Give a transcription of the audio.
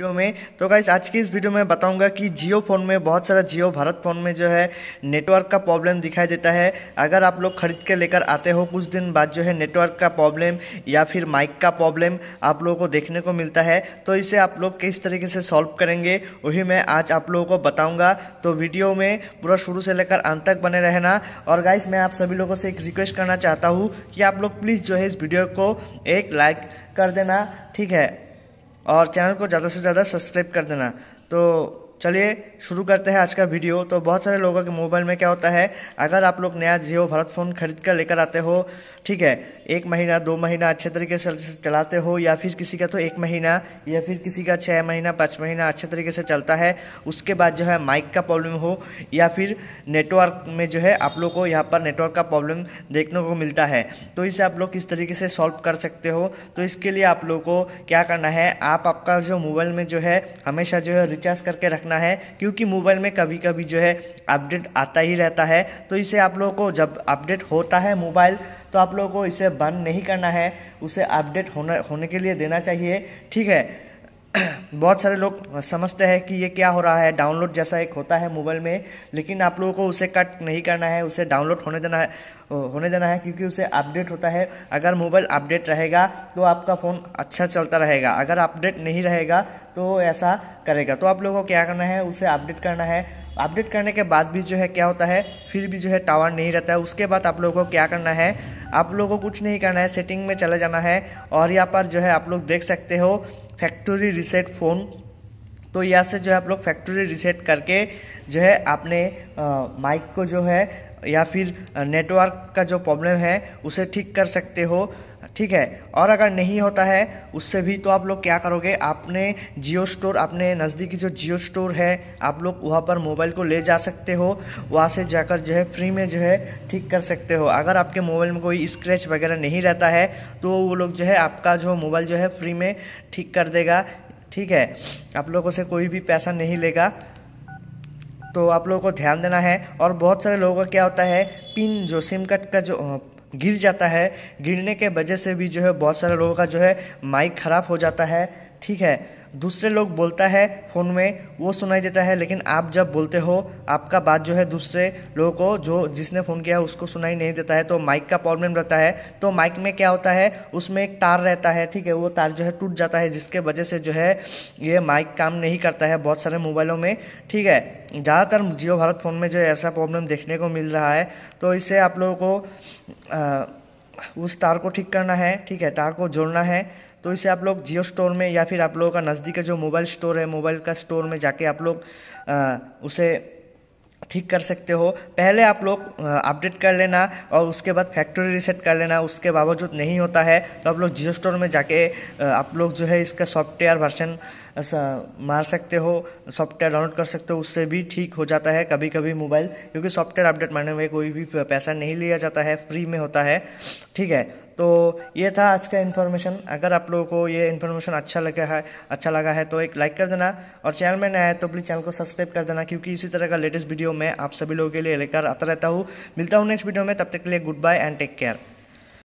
video में तो guys आज की इस वीडियो में बताऊंगा कि जियो फ़ोन में बहुत सारा जियो भारत फ़ोन में जो है नेटवर्क का प्रॉब्लम दिखाई देता है अगर आप लोग खरीद के लेकर आते हो कुछ दिन बाद जो है नेटवर्क का प्रॉब्लम या फिर माइक का प्रॉब्लम आप लोगों को देखने को मिलता है तो इसे आप लोग किस तरीके से सॉल्व करेंगे वही मैं आज आप लोगों को बताऊँगा तो वीडियो में पूरा शुरू से लेकर अंत तक बने रहना और गाइस मैं आप सभी लोगों से एक रिक्वेस्ट करना चाहता हूँ कि आप लोग प्लीज़ जो है इस वीडियो को एक लाइक कर देना ठीक है और चैनल को ज़्यादा से ज़्यादा सब्सक्राइब कर देना तो चलिए शुरू करते हैं आज का वीडियो तो बहुत सारे लोगों के मोबाइल में क्या होता है अगर आप लोग नया जियो भारत फ़ोन खरीद कर लेकर आते हो ठीक है एक महीना दो महीना अच्छे तरीके से चलाते हो या फिर किसी का तो एक महीना या फिर किसी का छः महीना पाँच महीना अच्छे तरीके से चलता है उसके बाद जो है माइक का प्रॉब्लम हो या फिर नेटवर्क में जो है आप लोग को यहाँ पर नेटवर्क का प्रॉब्लम देखने को मिलता है तो इसे आप लोग किस तरीके से सॉल्व कर सकते हो तो इसके लिए आप लोग को क्या करना है आप आपका जो मोबाइल में जो है हमेशा जो है रिचार्ज करके रखना रखना है क्योंकि मोबाइल में कभी कभी जो है अपडेट आता ही रहता है तो इसे आप लोगों को जब अपडेट होता है मोबाइल तो आप लोगों को इसे बंद नहीं करना है उसे अपडेट होने होने के लिए देना चाहिए ठीक है बहुत सारे लोग समझते हैं कि ये क्या हो रहा है डाउनलोड जैसा एक होता है मोबाइल में लेकिन आप लोगों को उसे कट नहीं करना है उसे डाउनलोड होने देना है होने देना है क्योंकि उसे अपडेट होता है अगर मोबाइल अपडेट रहेगा तो आपका फ़ोन अच्छा चलता रहेगा अगर अपडेट नहीं रहेगा तो ऐसा करेगा तो आप लोगों को क्या करना है उसे अपडेट करना है अपडेट करने के बाद भी जो है क्या होता है फिर भी जो है टावर नहीं रहता है उसके बाद आप लोगों को क्या करना है आप लोगों को कुछ नहीं करना है सेटिंग में चले जाना है और यहाँ पर जो है आप लोग देख सकते हो फैक्ट्री रिसेट फ़ोन तो यहाँ से जो है आप लोग फैक्ट्री रिसेट करके जो है आपने माइक को जो है या फिर नेटवर्क का जो प्रॉब्लम है उसे ठीक कर सकते हो ठीक है और अगर नहीं होता है उससे भी तो आप लोग क्या करोगे आपने जियो स्टोर अपने नज़दीकी जो जियो स्टोर है आप लोग वहाँ पर मोबाइल को ले जा सकते हो वहाँ से जाकर जो है फ्री में जो है ठीक कर सकते हो अगर आपके मोबाइल में कोई स्क्रैच वगैरह नहीं रहता है तो वो लोग जो है आपका जो मोबाइल जो है फ्री में ठीक कर देगा ठीक है आप लोगों से कोई भी पैसा नहीं लेगा तो आप लोगों को ध्यान देना है और बहुत सारे लोगों का क्या होता है पिन जो सिम कार्ड का जो गिर जाता है गिरने के वजह से भी जो है बहुत सारे लोगों का जो है माइक खराब हो जाता है ठीक है दूसरे लोग बोलता है फ़ोन में वो सुनाई देता है लेकिन आप जब बोलते हो आपका बात जो है दूसरे लोगों को जो जिसने फ़ोन किया है उसको सुनाई नहीं देता है तो माइक का प्रॉब्लम रहता है तो माइक में क्या होता है उसमें एक तार रहता है ठीक है वो तार जो है टूट जाता है जिसके वजह से जो है ये माइक काम नहीं करता है बहुत सारे मोबाइलों में ठीक है ज़्यादातर जियो भारत फ़ोन में जो है ऐसा प्रॉब्लम देखने को मिल रहा है तो इससे आप लोगों को आ, उस तार को ठीक करना है ठीक है तार को जोड़ना है तो इसे आप लोग जियो स्टोर में या फिर आप लोगों का नज़दीक का जो मोबाइल स्टोर है मोबाइल का स्टोर में जाके आप लोग उसे ठीक कर सकते हो पहले आप लोग अपडेट कर लेना और उसके बाद फैक्ट्री रीसेट कर लेना उसके बावजूद नहीं होता है तो आप लोग जियो स्टोर में जाके आप लोग जो है इसका सॉफ्टवेयर वर्जन मार सकते हो सॉफ्टवेयर डाउनलोड कर सकते हो उससे भी ठीक हो जाता है कभी कभी मोबाइल क्योंकि सॉफ्टवेयर अपडेट मारने में कोई भी पैसा नहीं लिया जाता है फ्री में होता है ठीक है तो ये था आज का इन्फॉर्मेशन अगर आप लोगों को ये इन्फॉर्मेशन अच्छा लगा है अच्छा लगा है तो एक लाइक कर देना और चैनल में नया है तो प्लीज़ चैनल को सब्सक्राइब कर देना क्योंकि इसी तरह का लेटेस्ट वीडियो मैं आप सभी लोगों के लिए लेकर आता रहता हूँ मिलता हूँ नेक्स्ट वीडियो में तब तक के लिए goodbye and take care